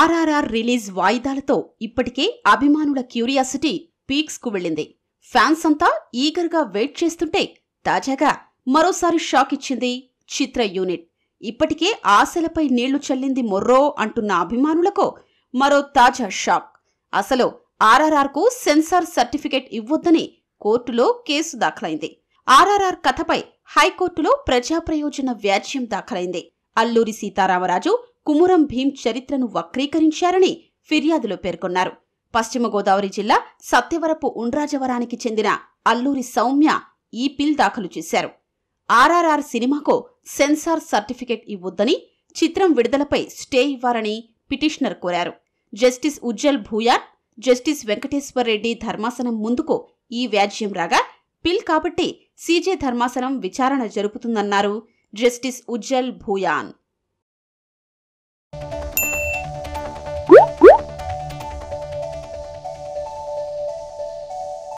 RRR release వాయిదాలతో ఇప్పటికే అభిమానుల curiosity peaks కు వెళ్ళింది ఫ్యాన్స్ అంతా ఈగర్గా వెయిట్ చేస్తుంటే తాజాగా మరోసారి షాక్ ఇచ్చింది చిత్ర యూనిట్ ఇప్పటికే ఆశలపై నీళ్లు చల్లింది మొర్రో అంటున్న అభిమానులకు మరో తాజా షాక్ అసలు ఆర్ఆర్ఆర్కు సెన్సార్ సర్టిఫికేట్ ఇవ్వొద్దని కోర్టులో కేసు దాఖలైంది ఆర్ఆర్ఆర్ కథపై హైకోర్టులో ప్రజాప్రయోజన వ్యాజ్యం దాఖలైంది అల్లూరి సీతారామరాజు కుమురం భీం చరిత్రను వక్రీకరించారని ఫిర్యాదులో పేర్కొన్నారు పశ్చిమ గోదావరి జిల్లా సత్యవరపు ఉండ్రాజవరానికి చెందిన అల్లూరి సౌమ్య ఈ పిల్ దాఖలు చేశారు ఆర్ఆర్ఆర్ సినిమాకు సెన్సార్ సర్టిఫికెట్ ఇవ్వొద్దని చిత్రం విడుదలపై స్టే ఇవ్వాలని పిటిషనర్ కోరారు జస్టిస్ ఉజ్జల్ భూయాన్ జస్టిస్ వెంకటేశ్వర్ రెడ్డి ధర్మాసనం ముందుకు ఈ వ్యాజ్యం రాగా పిల్ కాబట్టి సీజే ధర్మాసనం విచారణ జరుపుతుందన్నారు జస్టిస్ ఉజ్జల్ భూయాన్